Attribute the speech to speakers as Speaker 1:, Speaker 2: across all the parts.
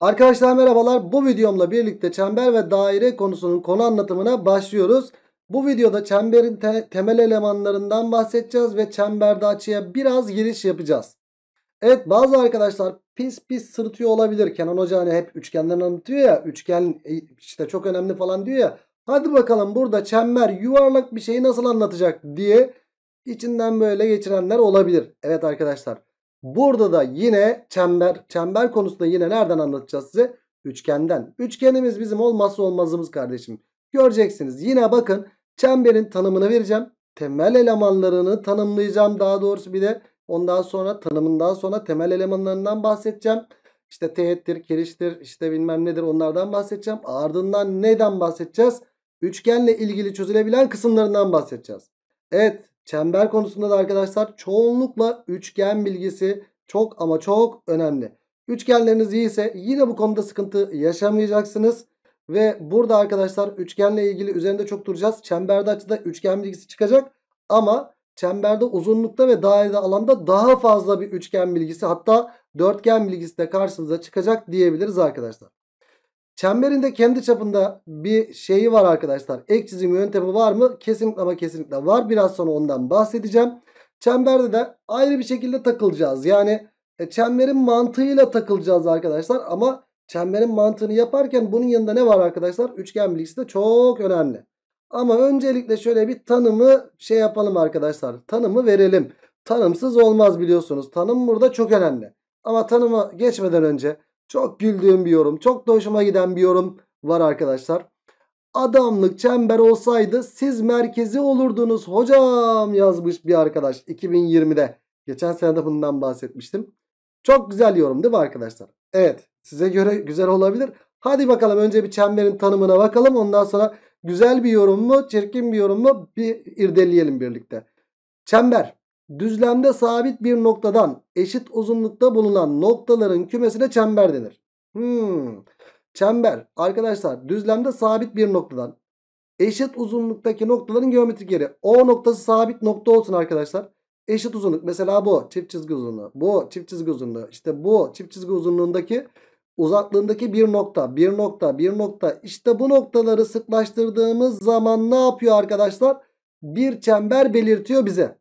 Speaker 1: Arkadaşlar merhabalar. Bu videomla birlikte çember ve daire konusunun konu anlatımına başlıyoruz. Bu videoda çemberin te temel elemanlarından bahsedeceğiz ve çemberde açıya biraz giriş yapacağız. Evet bazı arkadaşlar pis pis sırıtıyor olabilir. Kenan Hoca hani hep üçgenlerini anlatıyor ya. Üçgen e, işte çok önemli falan diyor ya. Hadi bakalım burada çember yuvarlak bir şeyi nasıl anlatacak diye içinden böyle geçirenler olabilir. Evet arkadaşlar Burada da yine çember. Çember konusunda yine nereden anlatacağız size? Üçgenden. Üçgenimiz bizim olmazsa olmazımız kardeşim. Göreceksiniz. Yine bakın çemberin tanımını vereceğim. Temel elemanlarını tanımlayacağım daha doğrusu bir de. Ondan sonra tanımından sonra temel elemanlarından bahsedeceğim. İşte teğettir, kiriştir, işte bilmem nedir onlardan bahsedeceğim. Ardından neden bahsedeceğiz? Üçgenle ilgili çözülebilen kısımlarından bahsedeceğiz. Evet Çember konusunda da arkadaşlar çoğunlukla üçgen bilgisi çok ama çok önemli. Üçgenleriniz iyiyse yine bu konuda sıkıntı yaşamayacaksınız. Ve burada arkadaşlar üçgenle ilgili üzerinde çok duracağız. Çemberde açıda üçgen bilgisi çıkacak. Ama çemberde uzunlukta ve dairede alanda daha fazla bir üçgen bilgisi hatta dörtgen bilgisi de karşınıza çıkacak diyebiliriz arkadaşlar. Çemberinde kendi çapında bir şeyi var arkadaşlar. Ek çizim yöntemi var mı? Kesinlikle ama kesinlikle var. Biraz sonra ondan bahsedeceğim. Çemberde de ayrı bir şekilde takılacağız. Yani e, çemberin mantığıyla takılacağız arkadaşlar. Ama çemberin mantığını yaparken bunun yanında ne var arkadaşlar? Üçgen bilgisi de çok önemli. Ama öncelikle şöyle bir tanımı şey yapalım arkadaşlar. Tanımı verelim. Tanımsız olmaz biliyorsunuz. Tanım burada çok önemli. Ama tanıma geçmeden önce çok güldüğüm bir yorum. Çok da hoşuma giden bir yorum var arkadaşlar. Adamlık çember olsaydı siz merkezi olurdunuz hocam yazmış bir arkadaş 2020'de. Geçen sene de bundan bahsetmiştim. Çok güzel yorum değil mi arkadaşlar? Evet size göre güzel olabilir. Hadi bakalım önce bir çemberin tanımına bakalım. Ondan sonra güzel bir yorum mu çirkin bir yorum mu bir irdeleyelim birlikte. Çember düzlemde sabit bir noktadan eşit uzunlukta bulunan noktaların kümesine çember denir. Hmm. Çember arkadaşlar düzlemde sabit bir noktadan eşit uzunluktaki noktaların geometrik yeri. O noktası sabit nokta olsun arkadaşlar. Eşit uzunluk mesela bu çift çizgi uzunluğu. Bu çift çizgi uzunluğu. işte bu çift çizgi uzunluğundaki uzaklığındaki bir nokta, bir nokta, bir nokta. işte bu noktaları sıklaştırdığımız zaman ne yapıyor arkadaşlar? Bir çember belirtiyor bize.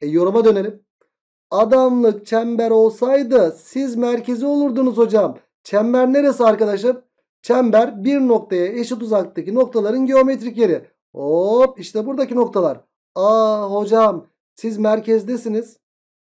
Speaker 1: E yoruma dönelim. Adamlık çember olsaydı siz merkezi olurdunuz hocam. Çember neresi arkadaşım? Çember bir noktaya eşit uzaktaki noktaların geometrik yeri. Hop işte buradaki noktalar. Aa hocam siz merkezdesiniz.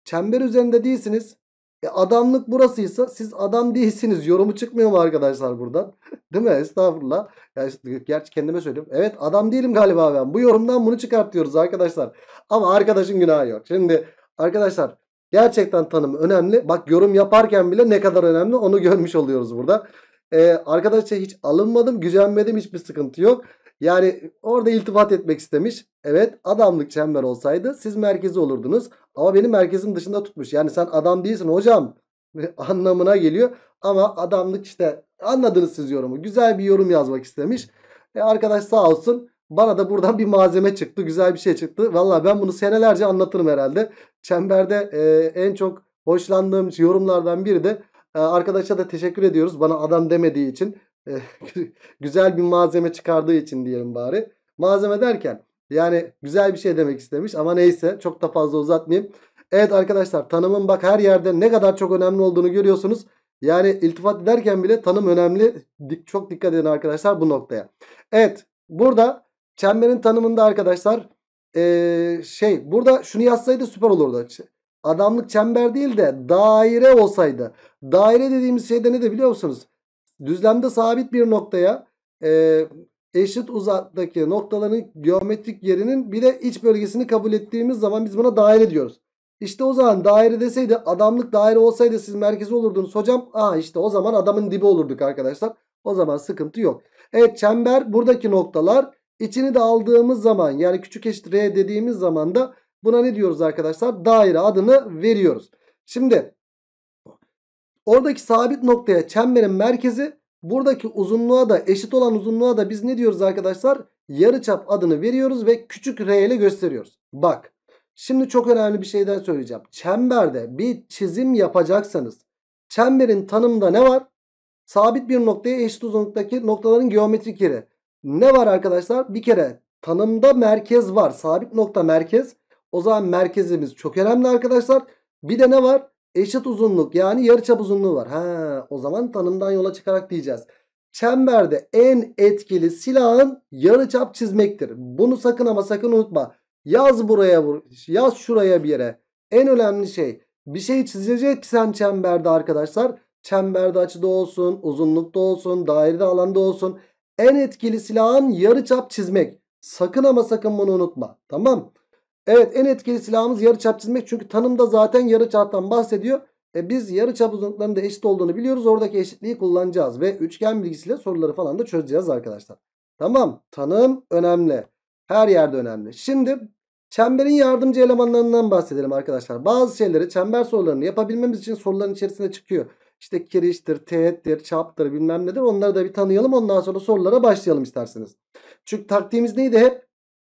Speaker 1: Çember üzerinde değilsiniz. E adamlık burasıysa siz adam değilsiniz. Yorumu çıkmıyor mu arkadaşlar buradan? Değil mi? Estağfurullah. Yani işte, gerçi kendime söyleyeyim. Evet adam değilim galiba ben. Bu yorumdan bunu çıkartıyoruz arkadaşlar. Ama arkadaşın günahı yok. Şimdi arkadaşlar gerçekten tanım önemli. Bak yorum yaparken bile ne kadar önemli onu görmüş oluyoruz burada. Ee, arkadaşlar hiç alınmadım, gücenmedim hiçbir sıkıntı yok. Yani orada iltifat etmek istemiş. Evet adamlık çember olsaydı siz merkezi olurdunuz. Ama beni merkezin dışında tutmuş. Yani sen adam değilsin hocam anlamına geliyor. Ama adamlık işte anladınız siz yorumu. Güzel bir yorum yazmak istemiş. E arkadaş sağ olsun bana da buradan bir malzeme çıktı. Güzel bir şey çıktı. Valla ben bunu senelerce anlatırım herhalde. Çemberde e, en çok hoşlandığım yorumlardan biri de e, arkadaşa da teşekkür ediyoruz. Bana adam demediği için. Eh, güzel bir malzeme çıkardığı için diyelim bari. Malzeme derken yani güzel bir şey demek istemiş ama neyse çok da fazla uzatmayayım. Evet arkadaşlar tanımın bak her yerde ne kadar çok önemli olduğunu görüyorsunuz. Yani iltifat ederken bile tanım önemli. Çok dikkat edin arkadaşlar bu noktaya. Evet burada çemberin tanımında arkadaşlar ee, şey burada şunu yazsaydı süper olurdu. Adamlık çember değil de daire olsaydı. Daire dediğimiz şeyde ne de biliyor musunuz? düzlemde sabit bir noktaya e, eşit uzaktaki noktaların geometrik yerinin bir de iç bölgesini kabul ettiğimiz zaman biz buna daire diyoruz. İşte o zaman daire deseydi adamlık daire olsaydı siz merkezi olurdunuz hocam. Aa işte o zaman adamın dibi olurduk arkadaşlar. O zaman sıkıntı yok. Evet çember buradaki noktalar içini de aldığımız zaman yani küçük eşit r dediğimiz zaman da buna ne diyoruz arkadaşlar? Daire adını veriyoruz. Şimdi Oradaki sabit noktaya çemberin merkezi buradaki uzunluğa da eşit olan uzunluğa da biz ne diyoruz arkadaşlar? Yarıçap adını veriyoruz ve küçük r ile gösteriyoruz. Bak şimdi çok önemli bir şeyden söyleyeceğim. Çemberde bir çizim yapacaksanız çemberin tanımında ne var? Sabit bir noktaya eşit uzunluktaki noktaların geometrik yeri. Ne var arkadaşlar? Bir kere tanımda merkez var. Sabit nokta merkez. O zaman merkezimiz çok önemli arkadaşlar. Bir de ne var? eşit uzunluk yani yarıçap uzunluğu var. Ha, o zaman tanımdan yola çıkarak diyeceğiz. Çemberde en etkili silahın yarıçap çizmektir. Bunu sakın ama sakın unutma. Yaz buraya yaz şuraya bir yere. En önemli şey bir şey çizeceksen çemberde arkadaşlar çemberde açıda olsun, uzunlukta olsun, dairede alanda olsun. En etkili silahın yarıçap çizmek. Sakın ama sakın bunu unutma. Tamam. Evet en etkili silahımız yarı çap çizmek. Çünkü tanımda zaten yarı çaptan bahsediyor. E biz uzunluklarının da eşit olduğunu biliyoruz. Oradaki eşitliği kullanacağız ve üçgen bilgisiyle soruları falan da çözeceğiz arkadaşlar. Tamam tanım önemli. Her yerde önemli. Şimdi çemberin yardımcı elemanlarından bahsedelim arkadaşlar. Bazı şeyleri çember sorularını yapabilmemiz için soruların içerisine çıkıyor. İşte kiriştir, teğettir, çaptır bilmem nedir. Onları da bir tanıyalım. Ondan sonra sorulara başlayalım isterseniz. Çünkü taktiğimiz neydi hep?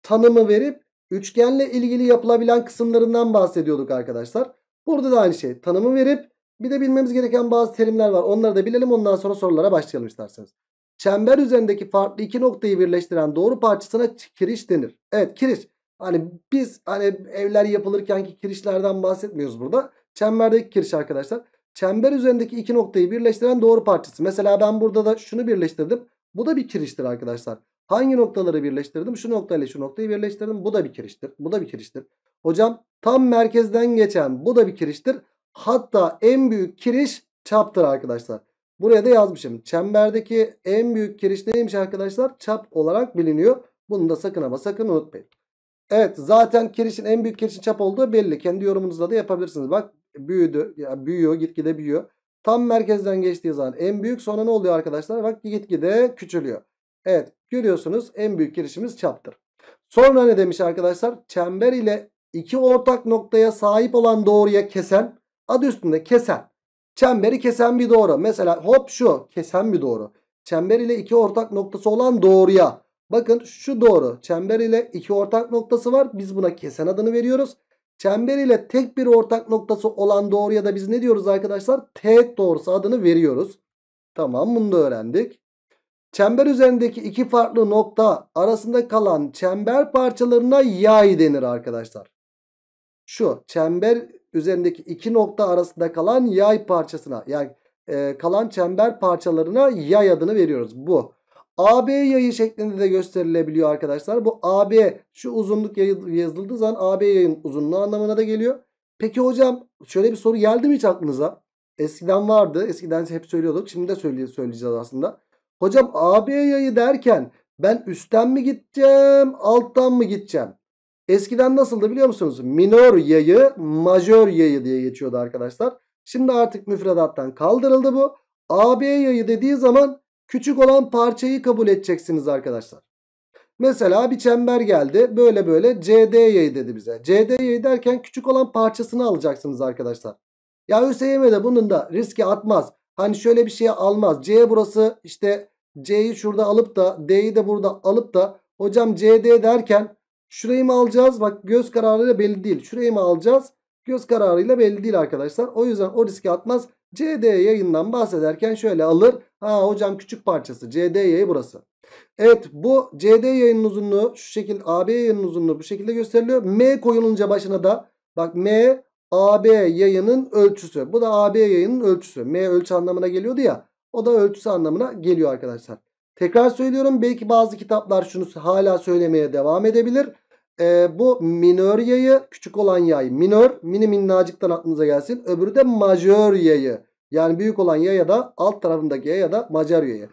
Speaker 1: Tanımı verip üçgenle ilgili yapılabilen kısımlarından bahsediyorduk arkadaşlar. Burada da aynı şey. Tanımı verip bir de bilmemiz gereken bazı terimler var. Onları da bilelim ondan sonra sorulara başlayalım isterseniz. Çember üzerindeki farklı iki noktayı birleştiren doğru parçasına kiriş denir. Evet kiriş. Hani biz hani evler yapılırken ki kirişlerden bahsetmiyoruz burada. Çemberdeki kiriş arkadaşlar. Çember üzerindeki iki noktayı birleştiren doğru parçası. Mesela ben burada da şunu birleştirdim. Bu da bir kiriştir arkadaşlar. Hangi noktaları birleştirdim? Şu noktayla şu noktayı birleştirdim. Bu da bir kiriştir. Bu da bir kiriştir. Hocam tam merkezden geçen bu da bir kiriştir. Hatta en büyük kiriş çaptır arkadaşlar. Buraya da yazmışım. Çemberdeki en büyük kiriş neymiş arkadaşlar? Çap olarak biliniyor. Bunu da sakın ama sakın unutmayın. Evet zaten kirişin en büyük kirişin çap olduğu belli. Kendi yorumunuzla da yapabilirsiniz. Bak büyüdü. Ya büyüyor gitgide büyüyor. Tam merkezden geçtiği zaman en büyük sonra ne oluyor arkadaşlar? Bak gitgide küçülüyor. Evet görüyorsunuz en büyük girişimiz çaptır. Sonra ne demiş arkadaşlar? Çember ile iki ortak noktaya sahip olan doğruya kesen adı üstünde kesen. Çemberi kesen bir doğru. Mesela hop şu kesen bir doğru. Çember ile iki ortak noktası olan doğruya. Bakın şu doğru. Çember ile iki ortak noktası var. Biz buna kesen adını veriyoruz. Çember ile tek bir ortak noktası olan doğruya da biz ne diyoruz arkadaşlar? T doğrusu adını veriyoruz. Tamam bunu da öğrendik. Çember üzerindeki iki farklı nokta arasında kalan çember parçalarına yay denir arkadaşlar. Şu çember üzerindeki iki nokta arasında kalan yay parçasına yani e, kalan çember parçalarına yay adını veriyoruz. Bu AB yayı şeklinde de gösterilebiliyor arkadaşlar. Bu AB şu uzunluk yazıldığı zaman AB yayın uzunluğu anlamına da geliyor. Peki hocam şöyle bir soru geldi mi hiç aklınıza? Eskiden vardı. Eskiden hep söylüyorduk. Şimdi de söyleyeceğiz aslında. Hocam AB yayı derken ben üstten mi gideceğim alttan mı gideceğim? Eskiden nasıldı biliyor musunuz? Minor yayı majör yayı diye geçiyordu arkadaşlar. Şimdi artık müfredattan kaldırıldı bu. AB yayı dediği zaman küçük olan parçayı kabul edeceksiniz arkadaşlar. Mesela bir çember geldi. Böyle böyle CD yayı dedi bize. CD yayı derken küçük olan parçasını alacaksınız arkadaşlar. Ya ÖSYM de bunun da riski atmaz. Hani şöyle bir şey almaz. C burası işte C'yi şurada alıp da D'yi de burada alıp da hocam CD derken şurayı mı alacağız? Bak göz kararıyla belli değil. Şurayı mı alacağız? Göz kararıyla belli değil arkadaşlar. O yüzden o riski atmaz. CD yayından bahsederken şöyle alır. Ha hocam küçük parçası CD yayı burası. Evet bu CD yayının uzunluğu şu şekilde AB yayının uzunluğu bu şekilde gösteriliyor. M koyulunca başına da bak M AB yayının ölçüsü. Bu da AB yayının ölçüsü. M ölçü anlamına geliyordu ya. O da ölçüsü anlamına geliyor arkadaşlar. Tekrar söylüyorum. Belki bazı kitaplar şunu hala söylemeye devam edebilir. Ee, bu minör yayı küçük olan yay. Minör mini minnacıktan aklınıza gelsin. Öbürü de majör yayı. Yani büyük olan yaya da alt tarafındaki yaya da macar yayı.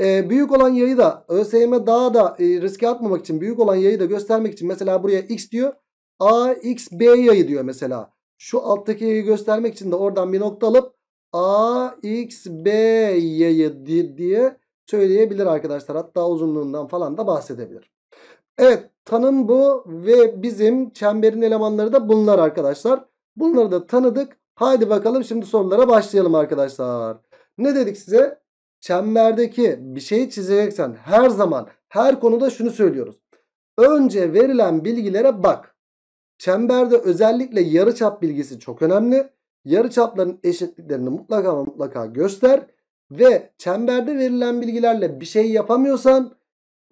Speaker 1: Ee, büyük olan yayı da ÖSYM daha da e, riske atmamak için büyük olan yayı da göstermek için mesela buraya x diyor. A, x, b yayı diyor mesela. Şu alttakiyi göstermek için de oradan bir nokta alıp A, X, B, Y'yi diye söyleyebilir arkadaşlar. Hatta uzunluğundan falan da bahsedebilir. Evet tanım bu ve bizim çemberin elemanları da bunlar arkadaşlar. Bunları da tanıdık. Haydi bakalım şimdi sorulara başlayalım arkadaşlar. Ne dedik size? Çemberdeki bir şeyi çizeceksen her zaman her konuda şunu söylüyoruz. Önce verilen bilgilere bak. Çemberde özellikle yarı çap bilgisi çok önemli. Yarı çapların eşitliklerini mutlaka mutlaka göster ve çemberde verilen bilgilerle bir şey yapamıyorsan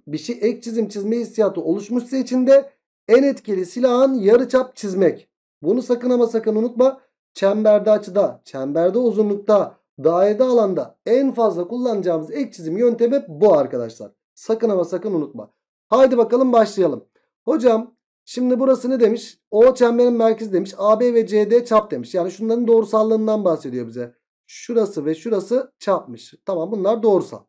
Speaker 1: bir şey ek çizim çizme hissiyatı oluşmuşsa içinde en etkili silahın yarı çap çizmek. Bunu sakın ama sakın unutma. Çemberde açıda, çemberde uzunlukta, dairede alanda en fazla kullanacağımız ek çizim yöntemi bu arkadaşlar. Sakın ama sakın unutma. Haydi bakalım başlayalım. Hocam Şimdi burası ne demiş? O çemberin merkezi demiş. AB ve CD çap demiş. Yani şunların doğrusallığından bahsediyor bize. Şurası ve şurası çapmış. Tamam bunlar doğrusal.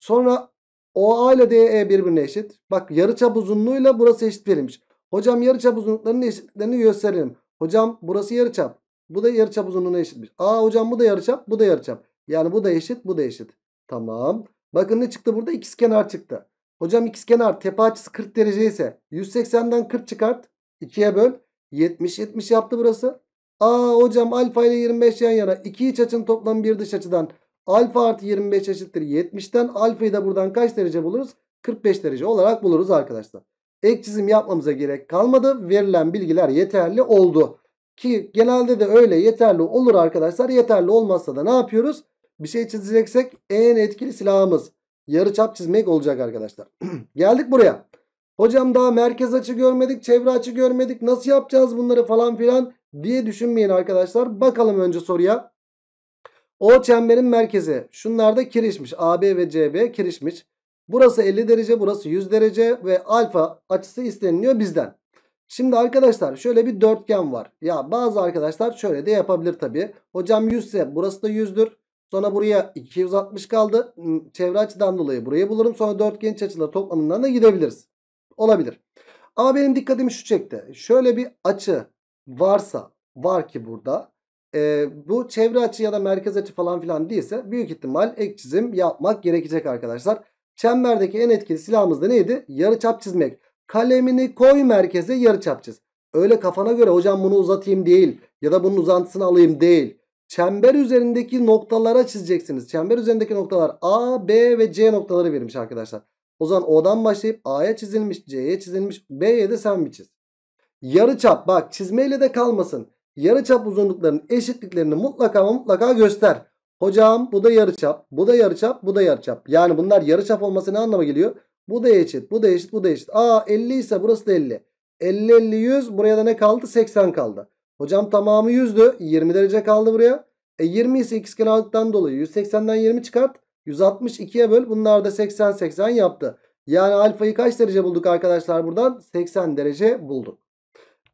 Speaker 1: Sonra OA ile DE birbirine eşit. Bak yarıçap uzunluğuyla burası eşit verilmiş. Hocam yarıçap uzunluklarının eşitliklerini gösterelim. Hocam burası yarıçap. Bu da yarıçap uzunluğuna eşitmiş. Aa hocam bu da yarıçap, bu da yarıçap. Yani bu da eşit, bu da eşit. Tamam. Bakın ne çıktı burada? İkizkenar çıktı. Hocam kenar tepe açısı 40 derece ise 180'den 40 çıkart. 2'ye böl. 70 70 yaptı burası. Aa hocam alfa ile 25 yan yana. İki iç açının toplam bir dış açıdan. Alfa artı 25 eşittir 70'ten. Alfayı da buradan kaç derece buluruz? 45 derece olarak buluruz arkadaşlar. Ek çizim yapmamıza gerek kalmadı. Verilen bilgiler yeterli oldu. Ki genelde de öyle yeterli olur arkadaşlar. Yeterli olmazsa da ne yapıyoruz? Bir şey çizeceksek en etkili silahımız yarıçap çizmek olacak arkadaşlar. Geldik buraya. Hocam daha merkez açı görmedik, çevre açı görmedik. Nasıl yapacağız bunları falan filan diye düşünmeyin arkadaşlar. Bakalım önce soruya. O çemberin merkezi. Şunlar da kirişmiş. AB ve CB kirişmiş. Burası 50 derece, burası 100 derece ve alfa açısı isteniliyor bizden. Şimdi arkadaşlar şöyle bir dörtgen var. Ya bazı arkadaşlar şöyle de yapabilir tabii. Hocam 100 ise burası da 100'dür. Sonra buraya 260 kaldı. Hmm, çevre açıdan dolayı burayı bulurum. Sonra dörtgen iç açıları toplamından da gidebiliriz. Olabilir. Ama benim dikkatimi şu çekti. Şöyle bir açı varsa var ki burada. E, bu çevre açı ya da merkez açı falan filan değilse büyük ihtimal ek çizim yapmak gerekecek arkadaşlar. Çemberdeki en etkili silahımız da neydi? Yarı çap çizmek. Kalemini koy merkeze yarı çap çiz. Öyle kafana göre hocam bunu uzatayım değil ya da bunun uzantısını alayım değil çember üzerindeki noktalara çizeceksiniz. Çember üzerindeki noktalar A, B ve C noktaları verilmiş arkadaşlar. O zaman O'dan başlayıp A'ya çizilmiş, C'ye çizilmiş, B'ye de sen bir çiz. Yarıçap. bak çizmeyle de kalmasın. Yarıçap çap uzunluklarının eşitliklerini mutlaka mutlaka göster. Hocam bu da yarıçap, bu da yarıçap, bu da yarıçap. Yani bunlar yarıçap olması ne anlama geliyor? Bu da eşit, bu da eşit, bu da eşit. A 50 ise burası da 50. 50, 50, 100 buraya da ne kaldı? 80 kaldı. Hocam tamamı 100'dü. 20 derece kaldı buraya. E 20 ise x kenarlıktan dolayı 180'den 20 çıkart. 162'ye böl. Bunlar da 80 80 yaptı. Yani alfayı kaç derece bulduk arkadaşlar buradan? 80 derece bulduk.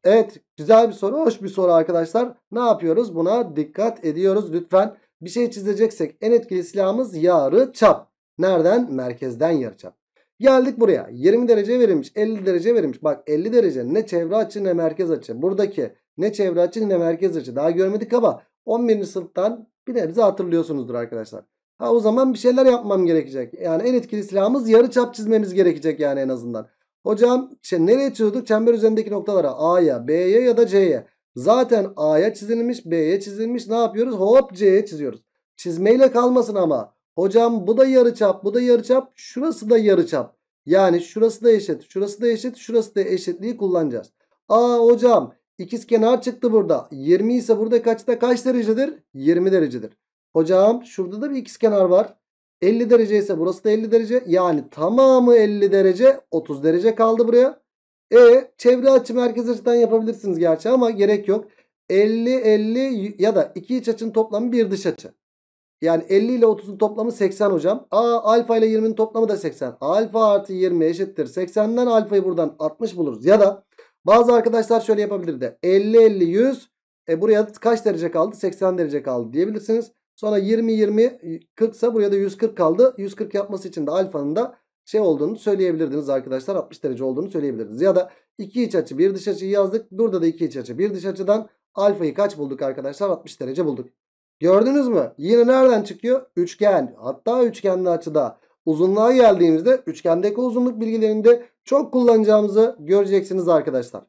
Speaker 1: Evet güzel bir soru. Hoş bir soru arkadaşlar. Ne yapıyoruz? Buna dikkat ediyoruz lütfen. Bir şey çizeceksek en etkili silahımız yarı çap. Nereden? Merkezden yarı çap. Geldik buraya. 20 derece verilmiş. 50 derece verilmiş. Bak 50 derece ne çevre açı ne merkez açı. Buradaki ne çevre açı ne merkez açı. Daha görmedik ama 11. sınıftan bir nebze hatırlıyorsunuzdur arkadaşlar. Ha o zaman bir şeyler yapmam gerekecek. Yani en etkili silahımız yarı çap çizmemiz gerekecek yani en azından. Hocam şey, nereye çiziyorduk? Çember üzerindeki noktalara A'ya, B'ye ya da C'ye. Zaten A'ya çizilmiş, B'ye çizilmiş. Ne yapıyoruz? Hop C'ye çiziyoruz. Çizmeyle kalmasın ama. Hocam bu da yarıçap, bu da yarıçap, şurası da yarıçap. Yani şurası da eşit, şurası da eşit, şurası da eşitliği kullanacağız. Aa hocam ikiz kenar çıktı burada. 20 ise burada kaçta kaç derecedir? 20 derecedir. Hocam şurada da bir ikiz kenar var. 50 derece ise burası da 50 derece. Yani tamamı 50 derece 30 derece kaldı buraya. E çevre açı merkez açıdan yapabilirsiniz gerçi ama gerek yok. 50 50 ya da iki iç açının toplamı bir dış açı. Yani 50 ile 30'un toplamı 80 hocam. A alfa ile 20'nin toplamı da 80. Alfa artı 20 eşittir. 80'den alfayı buradan 60 buluruz. Ya da bazı arkadaşlar şöyle yapabilir de 50 50 100 e buraya kaç derece kaldı? 80 derece kaldı diyebilirsiniz. Sonra 20 20 40 ise buraya da 140 kaldı. 140 yapması için de alfanın da şey olduğunu söyleyebilirdiniz arkadaşlar. 60 derece olduğunu söyleyebilirdiniz. Ya da iki iç açı bir dış açı yazdık. Burada da iki iç açı bir dış açıdan alfayı kaç bulduk arkadaşlar? 60 derece bulduk. Gördünüz mü? Yine nereden çıkıyor? Üçgen. Hatta üçgenli açıda. Uzunluğa geldiğimizde üçgendeki uzunluk bilgilerinde çok kullanacağımızı göreceksiniz arkadaşlar.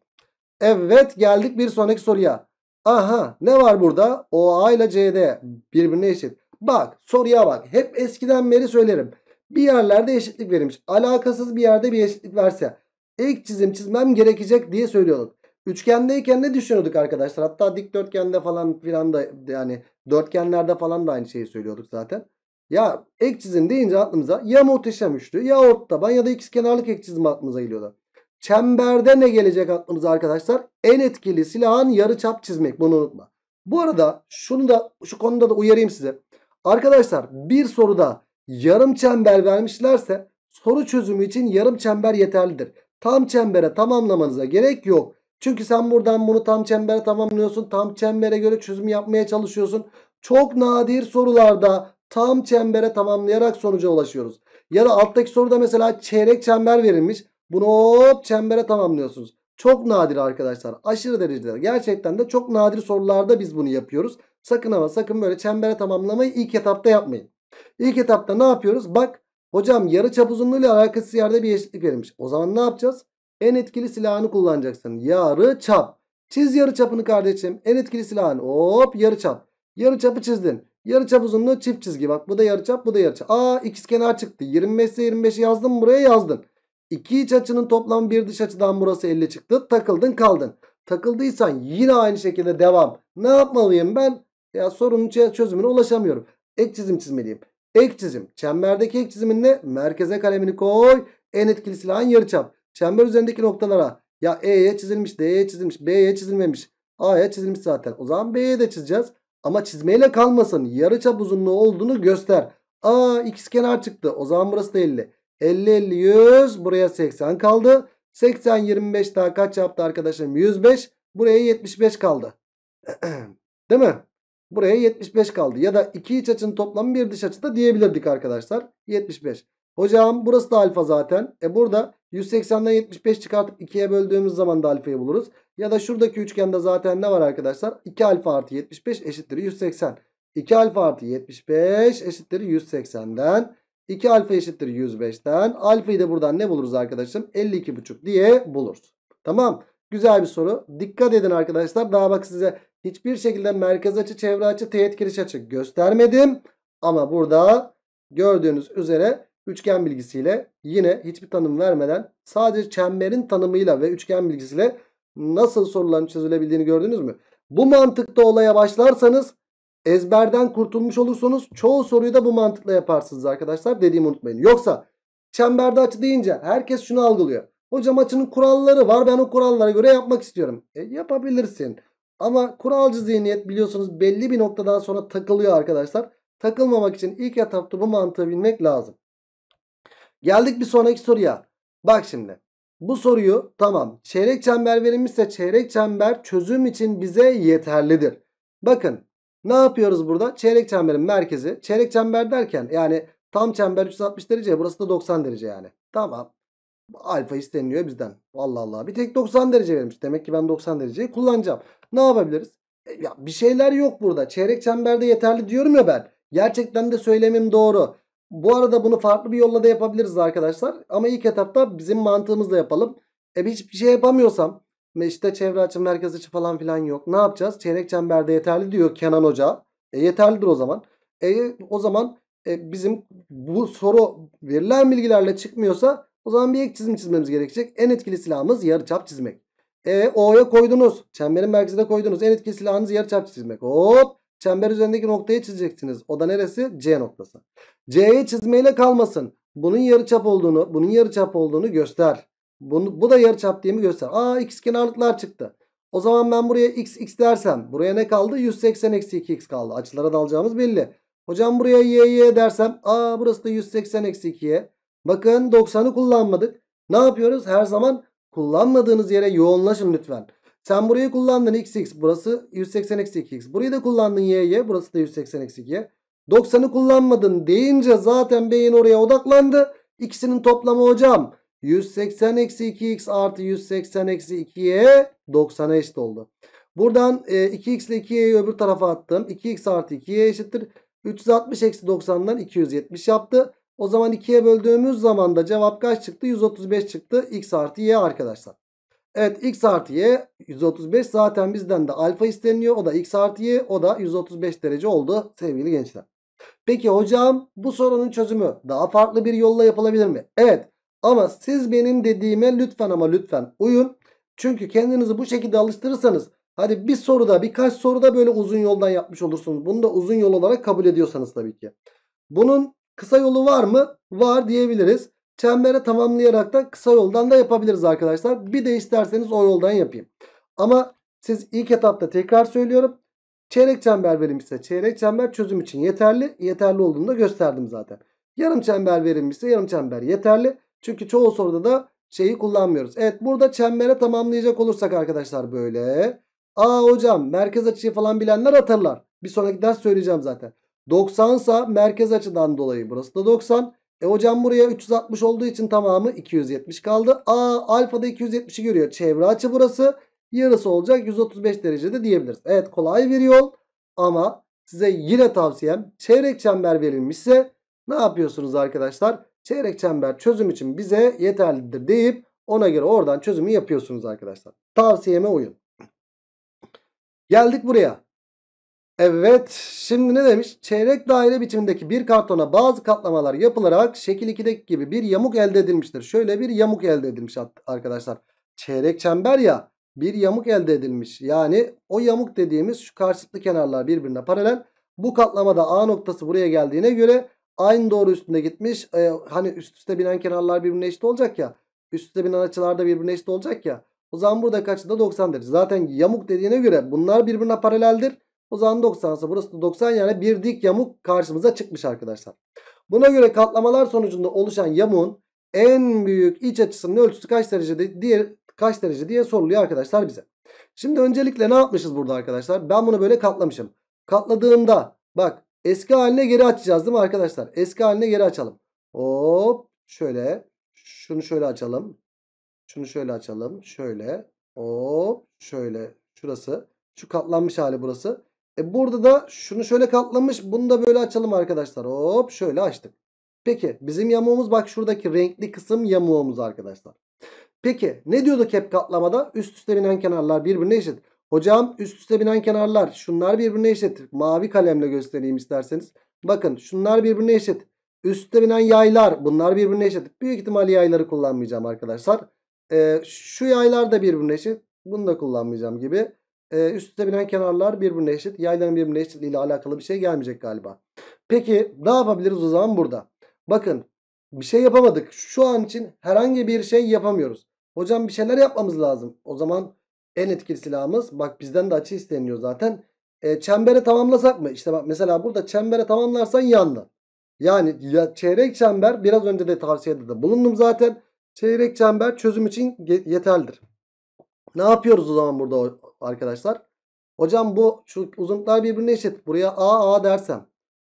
Speaker 1: Evet geldik bir sonraki soruya. Aha ne var burada? OA ile CD birbirine eşit. Bak soruya bak. Hep eskiden beri söylerim. Bir yerlerde eşitlik verilmiş. Alakasız bir yerde bir eşitlik verse. ilk çizim çizmem gerekecek diye söylüyorduk. Üçgendeyken ne düşünüyorduk arkadaşlar? Hatta dikdörtgende falan filan da yani dörtgenlerde falan da aynı şeyi söylüyorduk zaten. Ya ek çizim deyince aklımıza ya muhteşem üçlü ya ortaban ya da kenarlık ek çizim aklımıza geliyordu. Çemberde ne gelecek aklımıza arkadaşlar? En etkili silahın yarı çap çizmek. Bunu unutma. Bu arada şunu da şu konuda da uyarayım size. Arkadaşlar bir soruda yarım çember vermişlerse soru çözümü için yarım çember yeterlidir. Tam çembere tamamlamanıza gerek yok. Çünkü sen buradan bunu tam çembere tamamlıyorsun. Tam çembere göre çözüm yapmaya çalışıyorsun. Çok nadir sorularda tam çembere tamamlayarak sonuca ulaşıyoruz. Ya da alttaki soruda mesela çeyrek çember verilmiş. Bunu hop çembere tamamlıyorsunuz. Çok nadir arkadaşlar. Aşırı derecede. Gerçekten de çok nadir sorularda biz bunu yapıyoruz. Sakın ama sakın böyle çembere tamamlamayı ilk etapta yapmayın. İlk etapta ne yapıyoruz? Bak hocam yarı çap uzunluğuyla alakasız yerde bir eşitlik verilmiş. O zaman ne yapacağız? En etkili silahını kullanacaksın. Yarı çap. Çiz yarı çapını kardeşim. En etkili silahın. Hop yarı çap. Yarı çapı çizdin. Yarı çap uzunluğu çift çizgi. Bak bu da yarı çap bu da yarı çap. Aa ikiz kenar çıktı. 25 ise 25'i yazdın buraya yazdın. İki iç açının toplam bir dış açıdan burası 50 çıktı. Takıldın kaldın. Takıldıysan yine aynı şekilde devam. Ne yapmalıyım ben? Ya sorunun çözümüne ulaşamıyorum. Ek çizim çizmeliyim. Ek çizim. Çemberdeki ek çizimin ne merkeze kalemini koy. En etkili silahın yarı çap. Çember üzerindeki noktalara ya E'ye çizilmiş, D'ye çizilmiş, B'ye çizilmemiş, A'ya çizilmiş zaten. O zaman B'ye de çizeceğiz. Ama çizmeyle kalmasın. Yarıçap uzunluğu olduğunu göster. Aa ikizkenar çıktı. O zaman burası da 50. 50 50 100 buraya 80 kaldı. 80 25 daha kaç yaptı arkadaşım? 105. Buraya 75 kaldı. Değil mi? Buraya 75 kaldı. Ya da iki iç açının toplamı bir dış açı da diyebilirdik arkadaşlar. 75. Hocam burası da alfa zaten. E burada 180'den 75 çıkartıp 2'ye böldüğümüz zaman da alfayı buluruz. Ya da şuradaki üçgende zaten ne var arkadaşlar? 2 alfa artı 75 eşittir 180. 2 alfa artı 75 eşittir 180'den. 2 alfa eşittir 105'ten. Alfayı da buradan ne buluruz arkadaşım? 52,5 diye buluruz. Tamam. Güzel bir soru. Dikkat edin arkadaşlar. Daha bak size hiçbir şekilde merkez açı, çevre açı, teğet giriş açı göstermedim. Ama burada gördüğünüz üzere üçgen bilgisiyle yine hiçbir tanım vermeden sadece çemberin tanımıyla ve üçgen bilgisiyle nasıl soruların çözülebildiğini gördünüz mü? Bu mantıkta olaya başlarsanız ezberden kurtulmuş olursunuz. Çoğu soruyu da bu mantıkla yaparsınız arkadaşlar dediğimi unutmayın. Yoksa çemberde açı deyince herkes şunu algılıyor. Hocam açının kuralları var ben o kurallara göre yapmak istiyorum. E, yapabilirsin. Ama kuralcı zihniyet biliyorsunuz belli bir noktadan sonra takılıyor arkadaşlar. Takılmamak için ilk etapta bu mantığı bilmek lazım. Geldik bir sonraki soruya. Bak şimdi. Bu soruyu tamam çeyrek çember verilmişse çeyrek çember çözüm için bize yeterlidir. Bakın ne yapıyoruz burada? Çeyrek çemberin merkezi. Çeyrek çember derken yani tam çember 360 derece burası da 90 derece yani. Tamam. Alfa isteniliyor bizden. Allah Allah. Bir tek 90 derece vermiş. Demek ki ben 90 dereceyi kullanacağım. Ne yapabiliriz? E, ya bir şeyler yok burada. Çeyrek çemberde yeterli diyorum ya ben. Gerçekten de söylemim doğru. Bu arada bunu farklı bir yolla da yapabiliriz arkadaşlar. Ama ilk etapta bizim mantığımızla yapalım. E hiçbir şey yapamıyorsam işte çevre açı merkez açı falan filan yok. Ne yapacağız? Çeyrek çemberde yeterli diyor Kenan Hoca. E yeterlidir o zaman. E o zaman e, bizim bu soru verilen bilgilerle çıkmıyorsa o zaman bir ek çizim çizmemiz gerekecek. En etkili silahımız yarıçap çizmek. E O'ya koydunuz. Çemberin merkezine koydunuz. En etkili silahınız yarıçap çizmek. Hop. Çember üzerindeki noktayı çizeceksiniz. O da neresi? C noktası. C'ye çizmeyle kalmasın. Bunun yarıçap olduğunu, bunun yarıçap olduğunu göster. Bunu, bu da yarıçap diye mi göster? Aa x kenarlıklar çıktı. O zaman ben buraya x x dersem buraya ne kaldı? 180 eksi 2x kaldı. Açılara dalacağımız belli. Hocam buraya y y dersem aa burası da 180 eksi 2y. Bakın 90'ı kullanmadık. Ne yapıyoruz? Her zaman kullanmadığınız yere yoğunlaşın lütfen. Sen burayı kullandın x x burası 180 eksi 2x. Burayı da kullandın y y burası da 180 eksi 2y. 90'ı kullanmadın deyince zaten beyin oraya odaklandı. İkisinin toplamı hocam 180 eksi 2x artı 180 eksi 2y 90'a eşit oldu. Buradan e, 2x ile 2y'yi öbür tarafa attım. 2x artı 2y eşittir. 360 eksi 90'dan 270 yaptı. O zaman 2'ye böldüğümüz zaman da cevap kaç çıktı? 135 çıktı. x artı y arkadaşlar. Evet x artı y 135 zaten bizden de alfa isteniyor. O da x artı y o da 135 derece oldu sevgili gençler. Peki hocam bu sorunun çözümü daha farklı bir yolla yapılabilir mi? Evet ama siz benim dediğime lütfen ama lütfen uyun. Çünkü kendinizi bu şekilde alıştırırsanız hadi bir soruda birkaç soruda böyle uzun yoldan yapmış olursunuz. Bunu da uzun yol olarak kabul ediyorsanız tabii ki. Bunun kısa yolu var mı? Var diyebiliriz. Çembere tamamlayarak da kısa yoldan da yapabiliriz arkadaşlar. Bir de isterseniz o yoldan yapayım. Ama siz ilk etapta tekrar söylüyorum. Çeyrek çember verilmişse çeyrek çember çözüm için yeterli. Yeterli olduğunu da gösterdim zaten. Yarım çember verilmişse yarım çember yeterli. Çünkü çoğu soruda da şeyi kullanmıyoruz. Evet burada çembere tamamlayacak olursak arkadaşlar böyle. Aa hocam merkez açıyı falan bilenler atarlar. Bir sonraki ders söyleyeceğim zaten. 90 sa merkez açıdan dolayı burası da 90. E hocam buraya 360 olduğu için tamamı 270 kaldı. A alfa da 270'i görüyor. Çevre açı burası. Yarısı olacak 135 derecede diyebiliriz. Evet kolay bir yol ama size yine tavsiyem çeyrek çember verilmişse ne yapıyorsunuz arkadaşlar? Çeyrek çember çözüm için bize yeterlidir deyip ona göre oradan çözümü yapıyorsunuz arkadaşlar. Tavsiyeme uyun. Geldik buraya. Evet şimdi ne demiş? Çeyrek daire biçimindeki bir kartona bazı katlamalar yapılarak şekil 2'deki gibi bir yamuk elde edilmiştir. Şöyle bir yamuk elde edilmiş arkadaşlar. Çeyrek çember ya bir yamuk elde edilmiş. Yani o yamuk dediğimiz şu karşılıklı kenarlar birbirine paralel. Bu katlamada A noktası buraya geldiğine göre aynı doğru üstünde gitmiş. Ee, hani üst üste binen kenarlar birbirine eşit olacak ya. Üst üste binen açılar da birbirine eşit olacak ya. O zaman burada kaçı 90 derece. Zaten yamuk dediğine göre bunlar birbirine paraleldir. O zaman 90 ise burası da 90 yani bir dik yamuk karşımıza çıkmış arkadaşlar. Buna göre katlamalar sonucunda oluşan yamuğun en büyük iç açısının ölçüsü kaç derece diye kaç derece diye soruluyor arkadaşlar bize. Şimdi öncelikle ne yapmışız burada arkadaşlar? Ben bunu böyle katlamışım. Katladığımda bak eski haline geri açacağız değil mi arkadaşlar? Eski haline geri açalım. Hop şöyle şunu şöyle açalım. Şunu şöyle açalım. Şöyle hop şöyle şurası. Şu katlanmış hali burası. E burada da şunu şöyle katlamış. Bunu da böyle açalım arkadaşlar. Hop şöyle açtık. Peki bizim yamuğumuz bak şuradaki renkli kısım yamuğumuz arkadaşlar. Peki ne diyorduk hep katlamada? Üst üste binen kenarlar birbirine eşit. Hocam üst üste binen kenarlar şunlar birbirine eşit. Mavi kalemle göstereyim isterseniz. Bakın şunlar birbirine eşit. Üstte binen yaylar bunlar birbirine eşit. Büyük ihtimalle yayları kullanmayacağım arkadaşlar. Ee, şu yaylar da birbirine eşit. Bunu da kullanmayacağım gibi e, üst üste binen kenarlar birbirine eşit. Yayların birbirine eşitliği ile alakalı bir şey gelmeyecek galiba. Peki ne yapabiliriz o zaman burada? Bakın bir şey yapamadık. Şu an için herhangi bir şey yapamıyoruz. Hocam bir şeyler yapmamız lazım. O zaman en etkili silahımız bak bizden de açı isteniyor zaten. E, ee, çembere tamamlasak mı? İşte bak mesela burada çembere tamamlarsan yandı. Yani ya, çeyrek çember biraz önce de tavsiyede de bulundum zaten. Çeyrek çember çözüm için yeterlidir. Ne yapıyoruz o zaman burada arkadaşlar? Hocam bu şu uzunluklar birbirine eşit. Buraya A A dersem.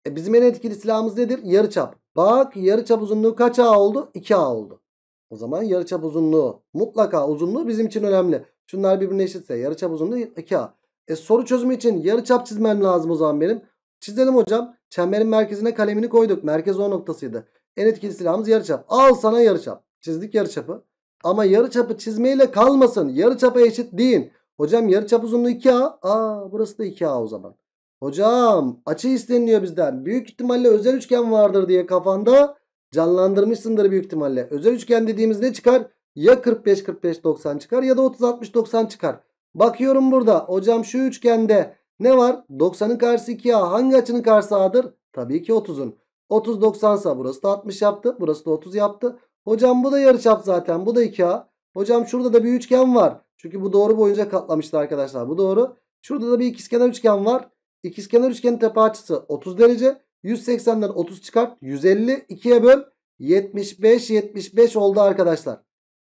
Speaker 1: E bizim en etkili silahımız nedir? Yarıçap. Bak yarıçap uzunluğu kaç A oldu? 2 A oldu. O zaman yarıçap uzunluğu mutlaka uzunluğu bizim için önemli. Şunlar birbirine eşitse yarıçap uzunluğu 2 A. E soru çözümü için yarıçap çizmem lazım o zaman benim. Çizelim hocam. Çemberin merkezine kalemini koyduk. Merkez O noktasıydı. En etkili silahımız yarıçap. Al sana yarıçap. Çizdik yarıçapı. Ama yarıçapı çizmeyle kalmasın. Yarıçapa eşit değil. Hocam yarıçap uzunluğu 2A. Aa burası da 2A o zaman. Hocam açı isteniliyor bizden. Büyük ihtimalle özel üçgen vardır diye kafanda canlandırmışsındır büyük ihtimalle. Özel üçgen dediğimiz ne çıkar? Ya 45 45 90 çıkar ya da 30 60 90 çıkar. Bakıyorum burada. Hocam şu üçgende ne var? 90'ın karşısı 2A. Hangi açının karşısı A'dır? Tabii ki 30'un. 30 90 sa burası da 60 yaptı. Burası da 30 yaptı. Hocam bu da yarıçap zaten. Bu da 2A. Hocam şurada da bir üçgen var. Çünkü bu doğru boyunca katlamıştı arkadaşlar. Bu doğru. Şurada da bir ikizkenar üçgen var. İkizkenar üçgenin tepe açısı 30 derece. 180'den 30 çıkart. 150. 2'ye böl. 75 75 oldu arkadaşlar.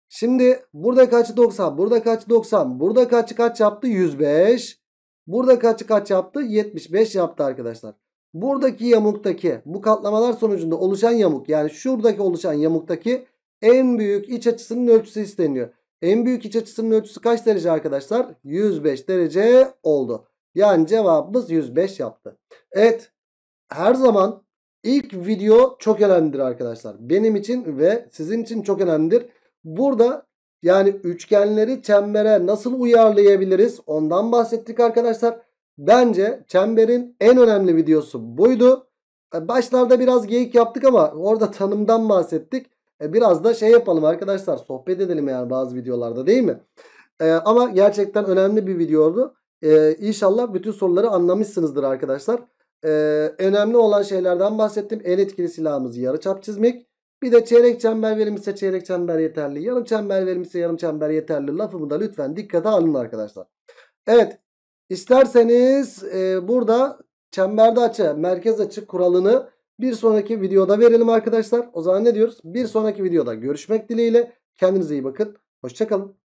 Speaker 1: Şimdi burada kaç 90? Burada kaç 90? Burada kaç kaç yaptı? 105. Burada kaç kaç yaptı? 75 yaptı arkadaşlar. Buradaki yamuktaki bu katlamalar sonucunda oluşan yamuk yani şuradaki oluşan yamuktaki en büyük iç açısının ölçüsü isteniyor. En büyük iç açısının ölçüsü kaç derece arkadaşlar? 105 derece oldu. Yani cevabımız 105 yaptı. Evet her zaman ilk video çok önemlidir arkadaşlar. Benim için ve sizin için çok önemlidir. Burada yani üçgenleri çembere nasıl uyarlayabiliriz ondan bahsettik arkadaşlar. Bence çemberin en önemli videosu buydu. Başlarda biraz geyik yaptık ama orada tanımdan bahsettik. E, biraz da şey yapalım arkadaşlar sohbet edelim yani bazı videolarda değil mi? E, ama gerçekten önemli bir videoydu. E, İnşallah bütün soruları anlamışsınızdır arkadaşlar. E, önemli olan şeylerden bahsettim. El etkili silahımızı çap çizmek. Bir de çeyrek çember verilmişse çeyrek çember yeterli. Yarım çember verilmişse yarım çember yeterli. Lafımı da lütfen dikkate alın arkadaşlar. Evet İsterseniz e, burada çemberde açı merkez açı kuralını bir sonraki videoda verelim arkadaşlar. O zaman ne diyoruz? Bir sonraki videoda görüşmek dileğiyle. Kendinize iyi bakın. Hoşçakalın.